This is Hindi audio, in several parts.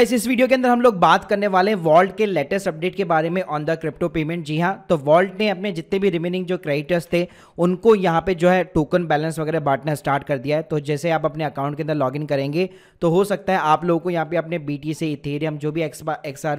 इस इस वीडियो के अंदर हम लोग बात करने वाले हैं वॉल्ट के लेटेस्ट अपडेट के बारे में ऑन द क्रिप्टो पेमेंट जी हाँ तो वॉल्ट ने अपने जितने भी रिमेनिंग जो क्रेडिटर्स थे उनको यहाँ पे जो है टोकन बैलेंस वगैरह बांटना स्टार्ट कर दिया है तो जैसे आप अपने अकाउंट के अंदर लॉगिन करेंगे तो हो सकता है आप लोगों को यहाँ पे अपने बी टी से इथेरियम जो भी एक्स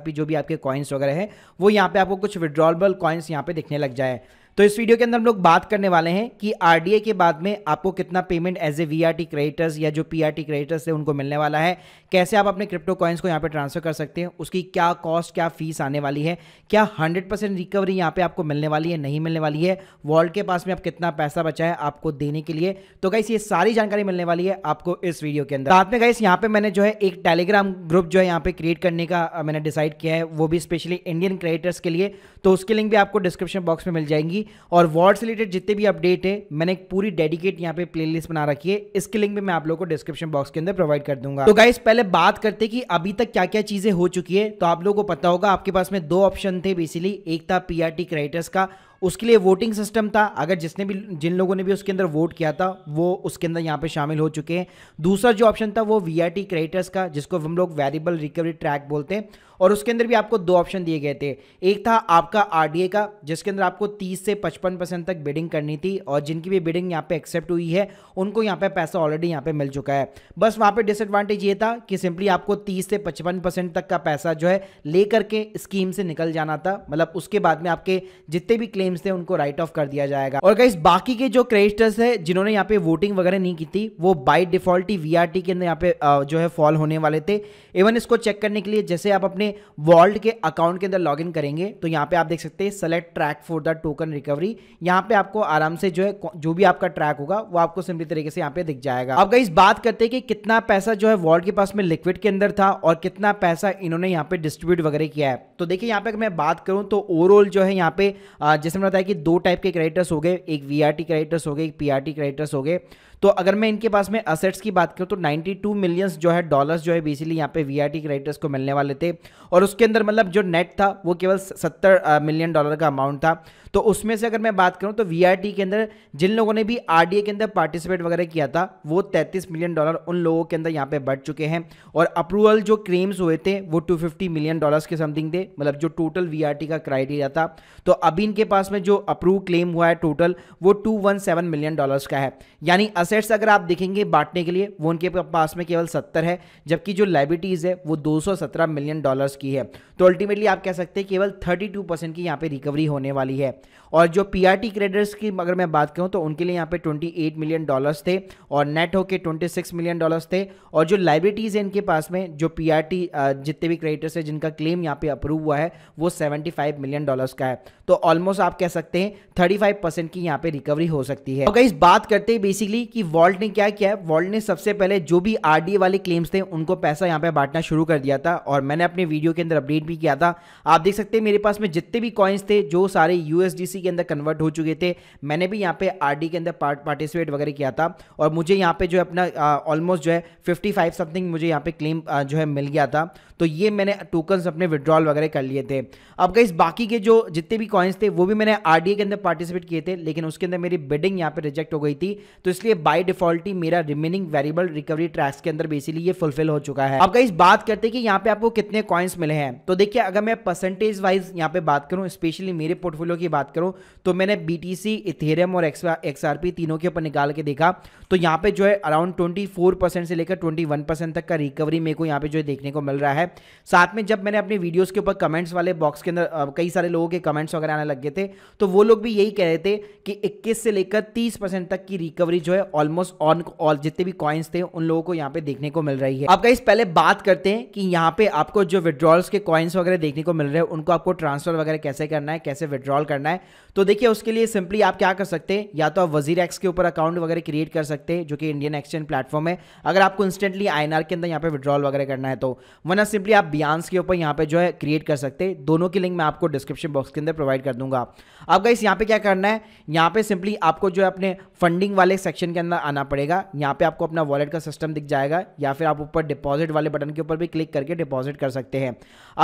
जो भी आपके कॉइन्स वगैरह है वो यहाँ पे आपको कुछ विड्रॉलबल कॉइन्स यहाँ पे दिखने लग जाए तो इस वीडियो के अंदर हम लोग बात करने वाले हैं कि आरडीए के बाद में आपको कितना payment as a VRT creditors या जो पीआरटी क्रेडिटर्स है उनको मिलने वाला है कैसे आप अपने क्रिप्टो कॉइन्स को यहाँ पे ट्रांसफर कर सकते हैं उसकी क्या कॉस्ट क्या फीस आने वाली है क्या हंड्रेड परसेंट रिकवरी यहाँ पे आपको मिलने वाली है नहीं मिलने वाली है वॉल्ट के पास में आप कितना पैसा बचा है आपको देने के लिए तो गाइस ये सारी जानकारी मिलने वाली है आपको इस वीडियो के अंदर साथ में गाइस यहाँ पे मैंने जो है एक टेलीग्राम ग्रुप जो है यहाँ पे क्रिएट करने का मैंने डिसाइड किया है वो भी स्पेशली इंडियन क्रेडिटर्स के लिए तो उसकी लिंक भी आपको डिस्क्रिप्शन बॉक्स में मिल जाएंगी और वार्ड से रिलेटेड जितने भी अपडेट है मैंने एक पूरी डेडिकेट यहाँ पे प्लेलिस्ट बना रखी है इसके लिंक भी मैं आप लोग को डिस्क्रिप्शन बॉक्स के अंदर प्रोवाइड कर दूंगा तो गाइस पहले बात करते कि अभी तक क्या क्या चीजें हो चुकी है तो आप लोगों को पता होगा आपके पास में दो ऑप्शन थे बेसिकली एक था पीआरटी क्रेडिटर्स का उसके लिए वोटिंग सिस्टम था अगर जिसने भी जिन लोगों ने भी उसके अंदर वोट किया था वो उसके अंदर यहाँ पे शामिल हो चुके हैं दूसरा जो ऑप्शन था वो वी क्रेडिटर्स का जिसको हम लोग वेरिएबल रिकवरी ट्रैक बोलते हैं और उसके अंदर भी आपको दो ऑप्शन दिए गए थे एक था आपका आरडीए का जिसके अंदर आपको 30 से 55 परसेंट तक बिडिंग करनी थी और जिनकी भी बिडिंग यहाँ पे एक्सेप्ट हुई है उनको यहाँ पे पैसा ऑलरेडी यहाँ पे मिल चुका है बस वहाँ पे डिसएडवांटेज ये था कि सिंपली आपको 30 से 55 परसेंट तक का पैसा जो है ले करके स्कीम से निकल जाना था मतलब उसके बाद में आपके जितने भी क्लेम क्लेम्स थे उनको राइट ऑफ कर दिया जाएगा और गाइस बाकी के जो क्रेडिटर्स है जिन्होंने यहाँ पे वोटिंग वगैरह नहीं की थी वो बाई डिफॉल्ट ही वीआरटी के अंदर यहाँ पे जो है फॉल होने वाले थे इवन इसको चेक करने के लिए जैसे आप अपने वॉल्ट के अकाउंट के अंदर लॉग करेंगे तो यहाँ पे आप देख सकते हैं select track for the token recovery यहाँ पे आपको आराम से जो है जो भी आपका ट्रैक होगा वो आपको सिंपली तरीके से यहाँ पे दिख जाएगा अब गाइस बात करते हैं कि कितना पैसा जो है वॉल्ट के पास में लिक्विड के अंदर था और कितना पैसा इन्होंने यहाँ पे डिस्ट्रीब्यूट वगैरह किया है तो देखिए यहाँ पे मैं बात करूँ तो ओवरऑल जो है यहाँ पे जैसे जैसे मैंने बताया कि दो टाइप के क्रेडिटर्स हो गए एक वी आर टी क्रेडिटर्स हो गए एक पी आर टी क्रेडिटर्स हो गए तो अगर मैं इनके पास में असेट्स की बात करूँ तो 92 मिलियंस जो है डॉलर्स जो है बेसिकली यहाँ पे वीआरटी क्रेडिटर्स को मिलने वाले थे और उसके अंदर मतलब जो नेट था वो केवल 70 मिलियन डॉलर का अमाउंट था तो उसमें से अगर मैं बात करूँ तो वीआरटी के अंदर जिन लोगों ने भी आरडीए के अंदर पार्टिसिपेट वगैरह किया था वो तैंतीस मिलियन डॉलर उन लोगों के अंदर यहाँ पे बढ़ चुके हैं और अप्रूवल जो क्लेम्स हुए थे वो फिफ्टी मिलियन डॉलर्स के समथिंग थे मतलब जो टोटल वीआरटी का क्राइटेरिया था तो अभी इनके पास में जो अप्रूव क्लेम हुआ है टोटल वो सेवन मिलियन डॉलर्स का है यानी असेट असेट्स अगर आप देखेंगे बांटने के लिए वो उनके पास में केवल सत्तर है जबकि जो लाइबिलिटीज़ है वो 217 मिलियन डॉलर्स की है तो अल्टीमेटली आप कह सकते हैं केवल 32 परसेंट की यहाँ पे रिकवरी होने वाली है और जो पीआरटी क्रेडिटर्स की अगर मैं बात करूँ तो उनके लिए यहाँ पे 28 मिलियन डॉलर्स थे और नेट होके 26 मिलियन डॉलर्स थे और जो लाइबिलिटीज़ है इनके पास में जो पी जितने भी क्रेडिटर्स है जिनका क्लेम यहाँ पे अप्रूव हुआ है वो सेवेंटी मिलियन डॉलर्स का है तो ऑलमोस्ट आप कह सकते हैं थर्टी की यहाँ पे रिकवरी हो सकती है तो इस बात करते हैं बेसिकली कि वॉल्ट ने क्या किया वॉल्ट ने सबसे पहले जो भी आरडी वाले क्लेम्स थे उनको पैसा यहाँ पे बांटना शुरू कर दिया था और मैंने अपने वीडियो के अंदर अपडेट भी किया था आप देख सकते हैं मेरे पास में जितने भी कॉइन्स थे जो सारे यूएसडीसी के अंदर कन्वर्ट हो चुके थे मैंने भी यहाँ पे आरडी के अंदर पार्टिसिपेट वगैरह किया था और मुझे यहाँ पे जो अपना ऑलमोस्ट जो है फाइव समथिंग मुझे यहाँ पे क्लेम जो है मिल गया था तो ये मैंने टोकन्स अपने विड्रॉल वगैरह कर लिए थे अब गई बाकी के जो जितने भी कॉइन्स थे वो भी मैंने आर के अंदर पार्टिसिपेट किए थे लेकिन उसके अंदर मेरी बिडिंग यहाँ पर रिजेक्ट हो गई थी तो इसलिए बाय डिफॉल्ट ही मेरा रिमेनिंग वेरिएबल रिकवरी ट्रैक्स के अंदर बेसिकली ये फुलफिल हो चुका है अब इस बात करते हैं कि यहाँ पे आपको कितने कॉइन्स मिले हैं तो देखिए अगर मैं परसेंटेज वाइज यहाँ पे बात करूँ स्पेशली मेरे पोर्टफोलियो की बात करूँ तो मैंने बी टी सी इथेरियम और एक्सआरपी तीनों के ऊपर निकाल के देखा तो यहाँ पे जो है अराउंड ट्वेंटी फोर परसेंट से लेकर ट्वेंटी वन परसेंट तक का रिकवरी मेरे को यहाँ पे जो है देखने को मिल रहा है साथ में जब मैंने अपने वीडियोज के ऊपर कमेंट्स वाले बॉक्स के अंदर कई सारे लोगों के कमेंट्स वगैरह आने लग गए थे तो वो लोग भी यही कह रहे थे कि इक्कीस से लेकर तीस परसेंट तक की रिकवरी जो है ऑलमोस्ट ऑन ऑल जितने भी कॉइन्स थे उन लोगों को यहाँ पे देखने को मिल रही है आप गाइस पहले बात करते हैं कि यहाँ पे आपको जो विड्रॉल्स के कॉइन्स वगैरह देखने को मिल रहे हैं उनको आपको ट्रांसफर वगैरह कैसे करना है कैसे विड्रॉल करना है तो देखिए उसके लिए सिंपली आप क्या कर सकते हैं या तो आप वजीर एक्स के ऊपर अकाउंट वगैरह क्रिएट कर सकते हैं जो कि इंडियन एक्सचेंज प्लेटफॉर्म है अगर आपको इंस्टेंटली आई के अंदर यहाँ पे विड्रॉल वगैरह करना है तो वरना सिंपली आप बियांस के ऊपर यहाँ पे जो है क्रिएट कर सकते हैं दोनों की लिंक मैं आपको डिस्क्रिप्शन बॉक्स के अंदर प्रोवाइड कर दूंगा आपका गाइस यहाँ पे क्या करना है यहाँ पे सिंपली आपको जो है अपने फंडिंग वाले सेक्शन के अंदर आना पड़ेगा यहाँ पे आपको अपना वॉलेट का सिस्टम दिख जाएगा या फिर आप ऊपर डिपॉजिट वाले बटन के ऊपर भी क्लिक करके डिपॉजिट कर सकते हैं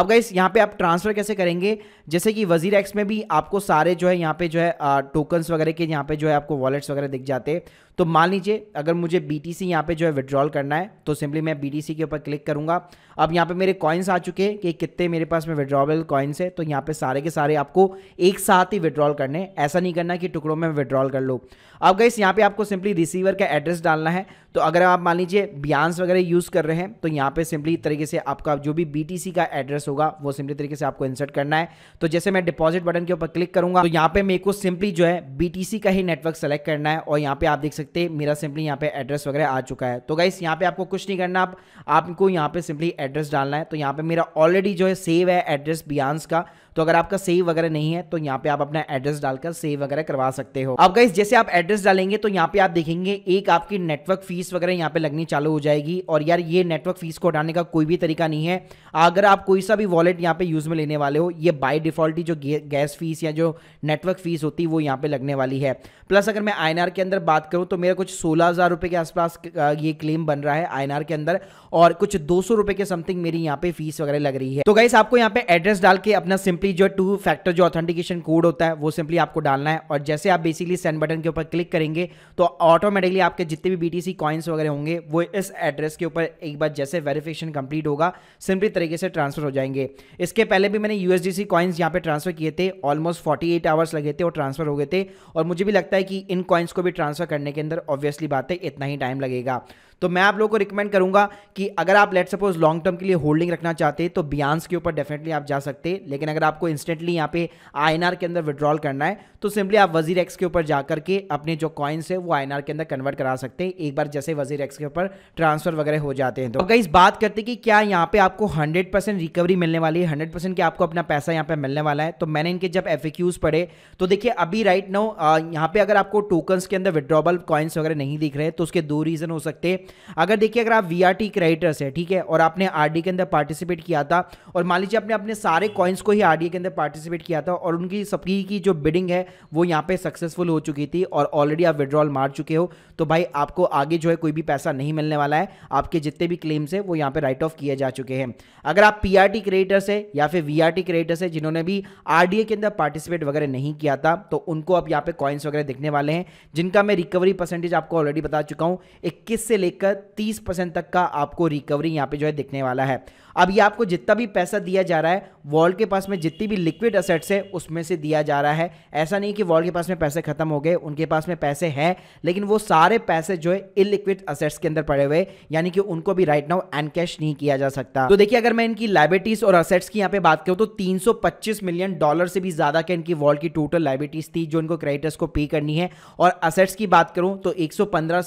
अब गाइस यहाँ पे आप ट्रांसफर कैसे करेंगे जैसे कि वजीर एक्स में भी आपको सारे जो है यहाँ पे जो है टोकन्स वगैरह के यहाँ पे जो है आपको वॉलेट्स वगैरह दिख जाते हैं तो मान लीजिए अगर मुझे बी टी सी यहाँ पर जो है विड्रॉल करना है तो सिंपली मैं बी टी सी के ऊपर क्लिक करूँगा अब यहाँ पर मेरे कॉइन्स आ चुके हैं कि कितने मेरे पास में विड्रॉबल कॉइन्स है तो यहाँ पर सारे के सारे आपको एक साथ ही विड्रॉल करने ऐसा नहीं करना कि टुकड़ों में विड्रॉल कर लो अब गई यहाँ पर आपको सिंपली रिसीवर का एड्रेस डालना है तो अगर आप मान लीजिए बियांस वगैरह यूज़ कर रहे हैं तो यहाँ पे सिंपली तरीके से आपका जो भी बी का एड्रेस होगा वो सिंपली तरीके से आपको इंसर्ट करना है तो जैसे मैं डिपॉजिट बटन के ऊपर क्लिक करूंगा तो यहाँ पे मेरे को सिंपली जो है बी का ही नेटवर्क सेलेक्ट करना है और यहाँ पे आप देख सकते हैं मेरा सिंपली यहाँ पे एड्रेस वगैरह आ चुका है तो गाइस यहाँ पे आपको कुछ नहीं करना आप, आपको यहाँ पे सिंपली एड्रेस डालना है तो यहाँ पे मेरा ऑलरेडी जो है सेव है एड्रेस बियांस का तो अगर आपका सेव वगैरह नहीं है तो यहाँ पे आप अपना एड्रेस डालकर सेव वगैरह करवा सकते हो अब गाइस जैसे आप एड्रेस डालेंगे तो यहाँ पे आप देखेंगे एक आपकी नेटवर्क फीस वगैरह यहाँ पे लगनी चालू हो जाएगी और यार ये नेटवर्क फीस को हटाने का कोई भी तरीका नहीं है अगर आप कोई सा भी वॉलेट यहाँ पे यूज में लेने वाले हो ये बाय डिफॉल्टी जो गैस फीस या जो नेटवर्क फीस होती है वो यहाँ पे लगने वाली है प्लस अगर मैं आई के अंदर बात करूँ तो मेरा कुछ सोलह हज़ार रुपए के आसपास ये क्लेम बन रहा है आई के अंदर और कुछ दो सौ रुपये के समथिंग मेरी यहाँ पे फीस वगैरह लग रही है तो गाइस आपको यहाँ पे एड्रेस डाल के अपना सिंपल सिंपली जो टू फैक्टर जो ऑथेंटिकेशन कोड होता है वो सिंपली आपको डालना है और जैसे आप बेसिकली सेंड बटन के ऊपर क्लिक करेंगे तो ऑटोमेटिकली आपके जितने भी बी टी वगैरह होंगे वो इस एड्रेस के ऊपर एक बार जैसे वेरिफिकेशन कंप्लीट होगा सिंपली तरीके से ट्रांसफर हो जाएंगे इसके पहले भी मैंने यूएसडीसी कॉइन्स यहाँ पर ट्रांसफर किए थे ऑलमोस्ट फोर्टी आवर्स लगे थे और ट्रांसफर हो गए थे और मुझे भी लगता है कि इन कॉइन्स को भी ट्रांसफर करने के अंदर ऑब्वियसली बात है इतना ही टाइम लगेगा तो मैं आप लोगों को रिकमेंड करूंगा कि अगर आप लेट सपोज लॉन्ग टर्म के लिए होल्डिंग रखना चाहते हैं तो बियांस के ऊपर डेफिनेटली आप जा सकते हैं लेकिन अगर आपको इंस्टेंटली यहाँ पे आई के अंदर विड्रॉल करना है तो सिंपली आप वजीर एक्स के ऊपर जाकर के अपने जो कॉइन्स है वो आई के अंदर कन्वर्ट करा सकते हैं एक बार जैसे वजीर एक्स के ऊपर ट्रांसफर वगैरह हो जाते हैं तो इस बात करते कि क्या यहाँ पे आपको हंड्रेड रिकवरी मिलने वाली है हंड्रेड परसेंट आपको अपना पैसा यहाँ पे मिलने वाला है तो मैंने इनके जब एफ पढ़े तो देखिए अभी राइट नो यहाँ पे अगर आपको टोकन्स के अंदर विड्रॉबल कॉइन्स वगैरह नहीं दिख रहे तो उसके दो रीजन हो सकते हैं अगर देखिए अगर आप वी आर टी क्रेडिटर्स है ठीक है और आपने आर डी के अंदर पार्टिसिपेट किया था और मान लीजिए आपने अपने सारे कॉइन्स को ही आर डी के अंदर पार्टिसिपेट किया था और उनकी सबकी की जो बिडिंग है वो यहाँ पे सक्सेसफुल हो चुकी थी और ऑलरेडी आप विड्रॉल मार चुके हो तो भाई आपको आगे जो है कोई भी पैसा नहीं मिलने वाला है आपके जितने भी क्लेम्स है वो यहाँ पे राइट ऑफ किए जा चुके हैं अगर आप पी आर टी क्रेडिटर्स है या फिर वी आर टी क्रेडिटर्स है जिन्होंने भी आर डी ए के अंदर पार्टिसिपेट वगैरह नहीं किया था तो उनको अब यहाँ पे कॉइन्स वगैरह दिखने वाले हैं जिनका मैं रिकवरी परसेंटेज आपको ऑलरेडी बता चुका हूँ इक्कीस से लेकर लेकर 30 परसेंट तक का आपको रिकवरी यहाँ पे जो है दिखने वाला है अब ये आपको जितना भी पैसा दिया जा रहा है वॉल्ट के पास में जितनी भी लिक्विड असेट्स है उसमें से दिया जा रहा है ऐसा नहीं कि वॉल्ट के पास में पैसे खत्म हो गए उनके पास में पैसे हैं लेकिन वो सारे पैसे जो है इलिक्विड असेट्स के अंदर पड़े हुए यानी कि उनको भी राइट नाउ एंड कैश नहीं किया जा सकता तो देखिए अगर मैं इनकी लाइबिलिटीज और असेट्स की यहाँ पे बात करूँ तो तीन मिलियन डॉलर से भी ज्यादा के इनकी वॉल्ट की टोटल लाइबिलिटीज थी जो इनको क्रेडिटर्स को पे करनी है और असेट्स की बात करूँ तो एक से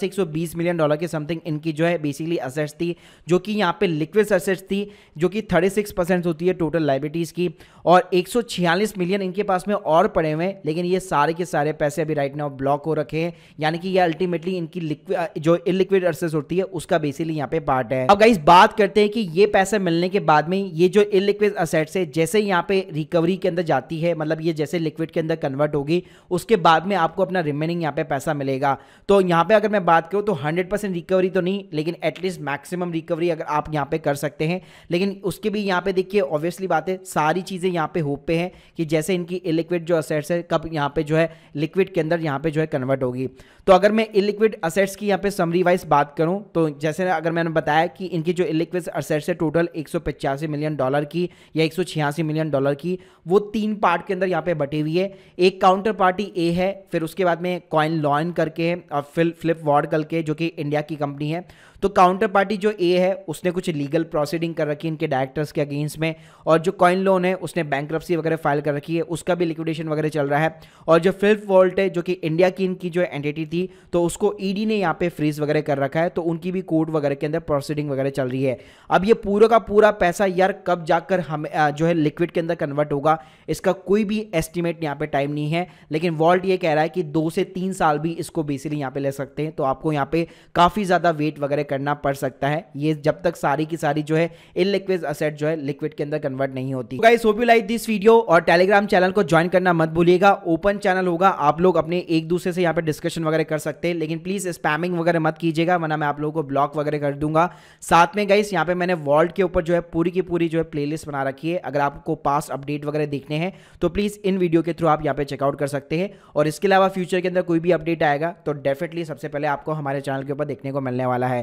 एक मिलियन डॉलर के समथिंग इनकी जो है बेसिकली असेट्स थी जो कि यहाँ पे लिक्विड असेट्स थी जो कि 36 परसेंट होती है टोटल लाइबिलिटीज़ की और 146 मिलियन इनके पास में और पड़े हुए हैं लेकिन ये सारे के सारे पैसे अभी राइट नाउ ब्लॉक हो रखे हैं यानी कि ये अल्टीमेटली इनकी लिक्विड जो इलिक्विड असेट्स होती है उसका बेसिकली यहाँ पे पार्ट है अब गाइस बात करते हैं कि ये पैसे मिलने के बाद में ये जो इलिक्विड असेट्स है जैसे यहाँ पे रिकवरी के अंदर जाती है मतलब ये जैसे लिक्विड के अंदर कन्वर्ट होगी उसके बाद में आपको अपना रिमेनिंग यहाँ पे पैसा मिलेगा तो यहाँ पे अगर मैं बात करूँ तो हंड्रेड रिकवरी रिकवरी तो नहीं लेकिन एटलीस्ट मैक्सिमम रिकवरी अगर आप यहाँ पे कर सकते हैं लेकिन उसके भी यहाँ पे देखिए ऑब्वियसली बात है सारी चीज़ें यहाँ पे होप पे हैं कि जैसे इनकी इलिक्विड जो असेट्स है कब यहाँ पे जो है लिक्विड के अंदर यहाँ पे जो है कन्वर्ट होगी तो अगर मैं इलिक्विड असेट्स की यहाँ पे समरी वाइज बात करूँ तो जैसे अगर मैंने बताया कि इनकी जो इलिक्विड असेट्स है टोटल एक मिलियन डॉलर की या एक मिलियन डॉलर की वो तीन पार्ट के अंदर यहाँ पे बटी हुई है एक काउंटर पार्टी ए है फिर उसके बाद में कॉइन लॉइन करके और फिल फ्लिप वॉर्ड करके जो कि इंडिया की कंपनी है तो काउंटर पार्टी जो ए है उसने कुछ लीगल प्रोसीडिंग कर रखी है इनके डायरेक्टर्स के अगेंस्ट में और जो कॉइन लोन है उसने बैंक वगैरह फाइल कर रखी है उसका भी लिक्विडेशन वगैरह चल रहा है और जो फिल्प वॉल्ट है जो कि इंडिया की इनकी जो एंटिटी थी तो उसको ईडी e ने यहाँ पे फ्रीज वगैरह कर रखा है तो उनकी भी कोर्ट वगैरह के अंदर प्रोसीडिंग वगैरह चल रही है अब ये पूरा का पूरा पैसा यार कब जाकर हम जो है लिक्विड के अंदर कन्वर्ट होगा इसका कोई भी एस्टिमेट यहाँ पे टाइम नहीं है लेकिन वॉल्ट ये कह रहा है कि दो से तीन साल भी इसको बेसिकली यहाँ पे ले सकते हैं तो आपको यहाँ पे काफ़ी ज़्यादा वेट वगैरह करना पड़ सकता है ये जब तक सारी की सारी जो है इन लिक्विड असेट जो है लिक्विड के अंदर कन्वर्ट नहीं होती guys hope you like this video और टेलीग्राम चैनल को ज्वाइन करना मत भूलिएगा ओपन चैनल होगा आप लोग अपने एक दूसरे से यहाँ पे डिस्कशन वगैरह कर सकते हैं लेकिन प्लीज स्पैमिंग वगैरह मत कीजिएगा वरना मैं आप लोगों को ब्लॉक वगैरह कर दूंगा साथ में गाइस यहाँ पे मैंने वॉल्ट के ऊपर जो है पूरी की पूरी जो है प्लेलिस्ट बना रखी है अगर आपको पास अपडेट वगैरह देखने हैं तो प्लीज इन वीडियो के थ्रू आप यहाँ पे चेकआउट कर सकते हैं और इसके अलावा फ्यूचर के अंदर कोई भी अपडेट आएगा तो डेफिनेटली सबसे पहले आपको हमारे चैनल के ऊपर देखने को मिलने वाला है